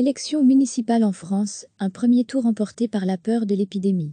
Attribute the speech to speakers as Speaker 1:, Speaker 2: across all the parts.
Speaker 1: Élections municipales en France, un premier tour emporté par la peur de l'épidémie.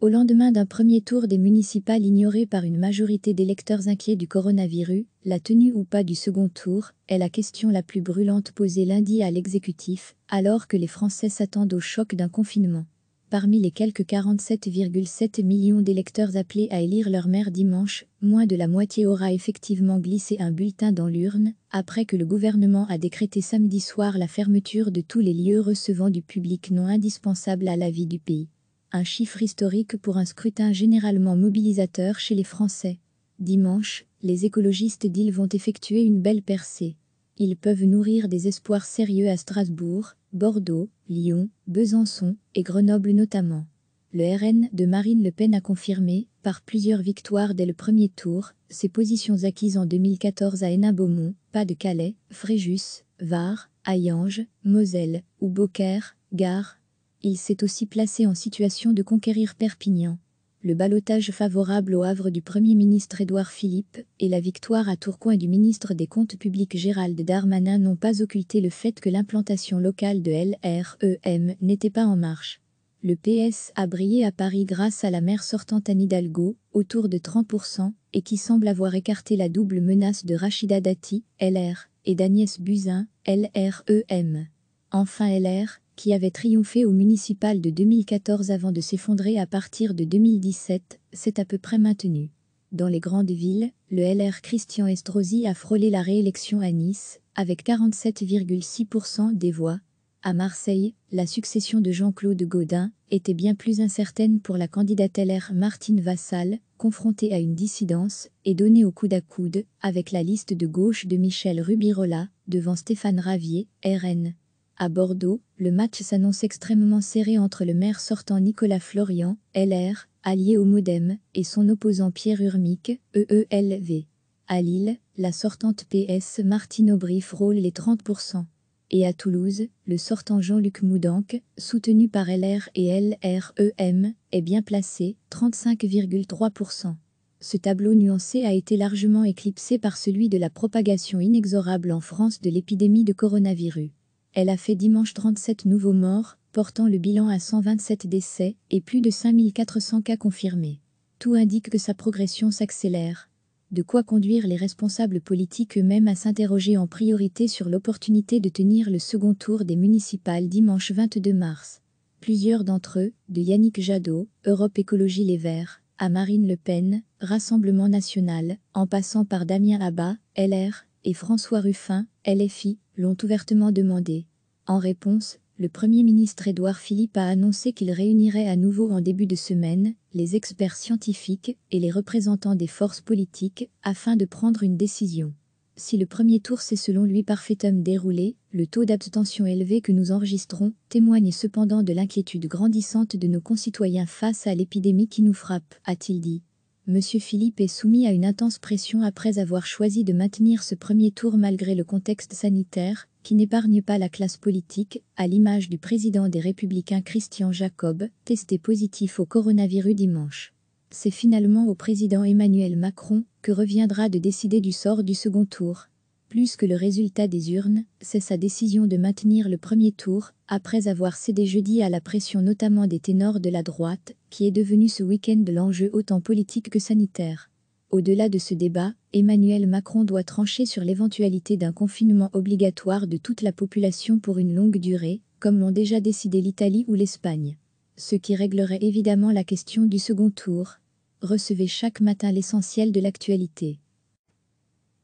Speaker 1: Au lendemain d'un premier tour des municipales ignoré par une majorité d'électeurs inquiets du coronavirus, la tenue ou pas du second tour est la question la plus brûlante posée lundi à l'exécutif, alors que les Français s'attendent au choc d'un confinement. Parmi les quelques 47,7 millions d'électeurs appelés à élire leur maire dimanche, moins de la moitié aura effectivement glissé un bulletin dans l'urne, après que le gouvernement a décrété samedi soir la fermeture de tous les lieux recevant du public non indispensable à la vie du pays. Un chiffre historique pour un scrutin généralement mobilisateur chez les Français. Dimanche, les écologistes d'île vont effectuer une belle percée. Ils peuvent nourrir des espoirs sérieux à Strasbourg, Bordeaux, Lyon, Besançon et Grenoble notamment. Le RN de Marine Le Pen a confirmé, par plusieurs victoires dès le premier tour, ses positions acquises en 2014 à Hénin-Beaumont, Pas-de-Calais, Fréjus, Var, Hayange, Moselle ou Beaucaire, Gare. Il s'est aussi placé en situation de conquérir Perpignan le balotage favorable au Havre du Premier ministre Édouard Philippe et la victoire à Tourcoing du ministre des Comptes publics Gérald Darmanin n'ont pas occulté le fait que l'implantation locale de LREM n'était pas en marche. Le PS a brillé à Paris grâce à la mère sortante Anne Hidalgo, autour de 30%, et qui semble avoir écarté la double menace de Rachida Dati, LR, et d'Agnès Buzyn, LREM. Enfin LR, qui avait triomphé au municipal de 2014 avant de s'effondrer à partir de 2017, s'est à peu près maintenu. Dans les grandes villes, le LR Christian Estrosi a frôlé la réélection à Nice, avec 47,6% des voix. À Marseille, la succession de Jean-Claude Gaudin était bien plus incertaine pour la candidate LR Martine Vassal, confrontée à une dissidence et donnée au coude à coude avec la liste de gauche de Michel Rubirola, devant Stéphane Ravier, RN. À Bordeaux, le match s'annonce extrêmement serré entre le maire sortant Nicolas Florian, LR, allié au Modem, et son opposant Pierre Urmic, EELV. À Lille, la sortante PS Martine Aubry frôle les 30%. Et à Toulouse, le sortant Jean-Luc Moudanque, soutenu par LR et LREM, est bien placé, 35,3%. Ce tableau nuancé a été largement éclipsé par celui de la propagation inexorable en France de l'épidémie de coronavirus. Elle a fait dimanche 37 nouveaux morts, portant le bilan à 127 décès et plus de 5400 cas confirmés. Tout indique que sa progression s'accélère. De quoi conduire les responsables politiques eux-mêmes à s'interroger en priorité sur l'opportunité de tenir le second tour des municipales dimanche 22 mars. Plusieurs d'entre eux, de Yannick Jadot, Europe Écologie Les Verts, à Marine Le Pen, Rassemblement National, en passant par Damien Abba, LR, et François Ruffin, LFI, l'ont ouvertement demandé. En réponse, le Premier ministre Édouard Philippe a annoncé qu'il réunirait à nouveau en début de semaine les experts scientifiques et les représentants des forces politiques afin de prendre une décision. Si le premier tour s'est selon lui parfaitement déroulé, le taux d'abstention élevé que nous enregistrons témoigne cependant de l'inquiétude grandissante de nos concitoyens face à l'épidémie qui nous frappe, a-t-il dit. M. Philippe est soumis à une intense pression après avoir choisi de maintenir ce premier tour malgré le contexte sanitaire, qui n'épargne pas la classe politique, à l'image du président des Républicains Christian Jacob, testé positif au coronavirus dimanche. C'est finalement au président Emmanuel Macron que reviendra de décider du sort du second tour. Plus que le résultat des urnes, c'est sa décision de maintenir le premier tour, après avoir cédé jeudi à la pression notamment des ténors de la droite, qui est devenu ce week-end l'enjeu autant politique que sanitaire. Au-delà de ce débat, Emmanuel Macron doit trancher sur l'éventualité d'un confinement obligatoire de toute la population pour une longue durée, comme l'ont déjà décidé l'Italie ou l'Espagne. Ce qui réglerait évidemment la question du second tour. Recevez chaque matin l'essentiel de l'actualité.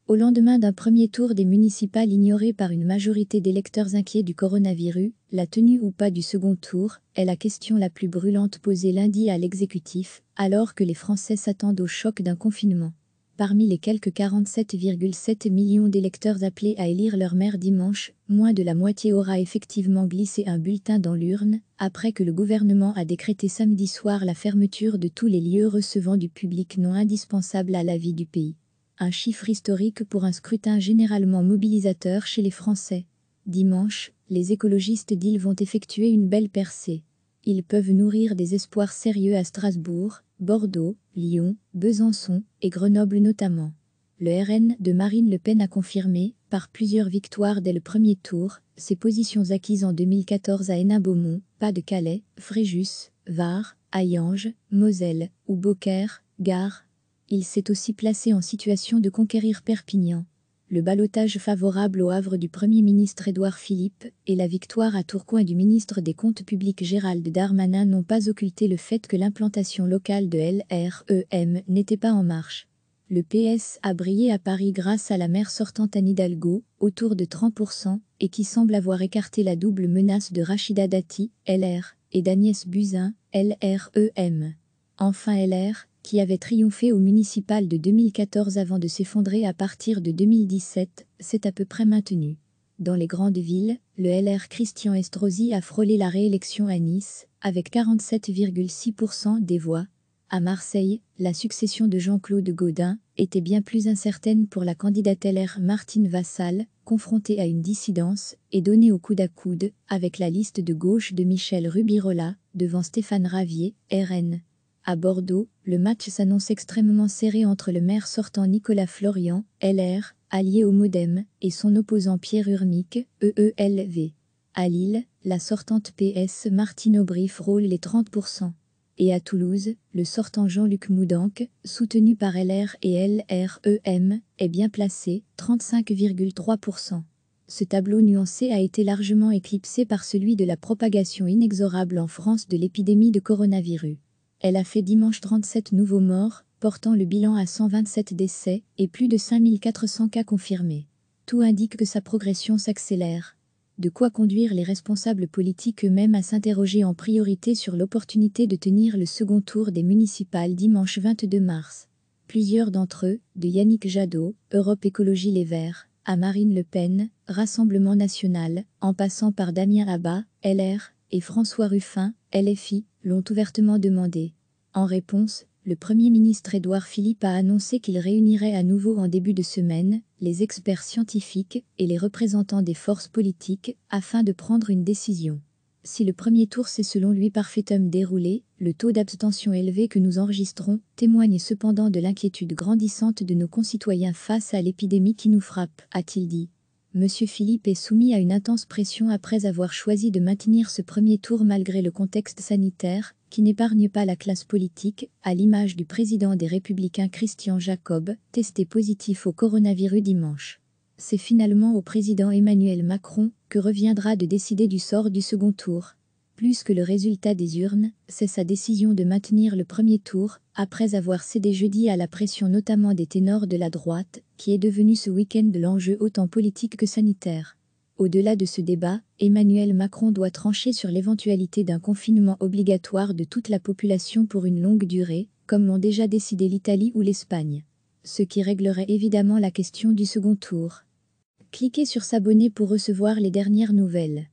Speaker 1: Au lendemain d'un premier tour des municipales ignoré par une majorité d'électeurs inquiets du coronavirus, la tenue ou pas du second tour est la question la plus brûlante posée lundi à l'exécutif, alors que les Français s'attendent au choc d'un confinement. Parmi les quelques 47,7 millions d'électeurs appelés à élire leur maire dimanche, moins de la moitié aura effectivement glissé un bulletin dans l'urne, après que le gouvernement a décrété samedi soir la fermeture de tous les lieux recevant du public non indispensable à la vie du pays un chiffre historique pour un scrutin généralement mobilisateur chez les Français. Dimanche, les écologistes d'île vont effectuer une belle percée. Ils peuvent nourrir des espoirs sérieux à Strasbourg, Bordeaux, Lyon, Besançon et Grenoble notamment. Le RN de Marine Le Pen a confirmé, par plusieurs victoires dès le premier tour, ses positions acquises en 2014 à Hénin-Beaumont, Pas-de-Calais, Fréjus, Var, Hayange, Moselle ou Beaucaire, Gare, il s'est aussi placé en situation de conquérir Perpignan. Le balotage favorable au Havre du Premier ministre Édouard Philippe et la victoire à Tourcoing du ministre des Comptes publics Gérald Darmanin n'ont pas occulté le fait que l'implantation locale de LREM n'était pas en marche. Le PS a brillé à Paris grâce à la mère sortante Anne Hidalgo, autour de 30%, et qui semble avoir écarté la double menace de Rachida Dati, LR, et d'Agnès Buzyn, LREM. Enfin LR, qui avait triomphé au municipal de 2014 avant de s'effondrer à partir de 2017, s'est à peu près maintenu. Dans les grandes villes, le LR Christian Estrosi a frôlé la réélection à Nice, avec 47,6% des voix. À Marseille, la succession de Jean-Claude Gaudin était bien plus incertaine pour la candidate LR Martine Vassal, confrontée à une dissidence et donnée au coude à coude avec la liste de gauche de Michel Rubirola, devant Stéphane Ravier, RN. À Bordeaux, le match s'annonce extrêmement serré entre le maire sortant Nicolas Florian, LR, allié au Modem, et son opposant Pierre Urmic, EELV. À Lille, la sortante PS Martine Aubry rôle les 30%. Et à Toulouse, le sortant Jean-Luc Moudanque, soutenu par LR et LREM, est bien placé, 35,3%. Ce tableau nuancé a été largement éclipsé par celui de la propagation inexorable en France de l'épidémie de coronavirus. Elle a fait dimanche 37 nouveaux morts, portant le bilan à 127 décès et plus de 5400 cas confirmés. Tout indique que sa progression s'accélère. De quoi conduire les responsables politiques eux-mêmes à s'interroger en priorité sur l'opportunité de tenir le second tour des municipales dimanche 22 mars. Plusieurs d'entre eux, de Yannick Jadot, Europe Écologie Les Verts, à Marine Le Pen, Rassemblement National, en passant par Damien Abba, LR, et François Ruffin, LFI, l'ont ouvertement demandé. En réponse, le Premier ministre Édouard Philippe a annoncé qu'il réunirait à nouveau en début de semaine les experts scientifiques et les représentants des forces politiques afin de prendre une décision. Si le premier tour s'est selon lui parfaitement déroulé, le taux d'abstention élevé que nous enregistrons témoigne cependant de l'inquiétude grandissante de nos concitoyens face à l'épidémie qui nous frappe, a-t-il dit. M. Philippe est soumis à une intense pression après avoir choisi de maintenir ce premier tour malgré le contexte sanitaire, qui n'épargne pas la classe politique, à l'image du président des Républicains Christian Jacob, testé positif au coronavirus dimanche. C'est finalement au président Emmanuel Macron que reviendra de décider du sort du second tour. Plus que le résultat des urnes, c'est sa décision de maintenir le premier tour, après avoir cédé jeudi à la pression notamment des ténors de la droite, qui est devenu ce week-end l'enjeu autant politique que sanitaire. Au-delà de ce débat, Emmanuel Macron doit trancher sur l'éventualité d'un confinement obligatoire de toute la population pour une longue durée, comme l'ont déjà décidé l'Italie ou l'Espagne. Ce qui réglerait évidemment la question du second tour. Cliquez sur s'abonner pour recevoir les dernières nouvelles.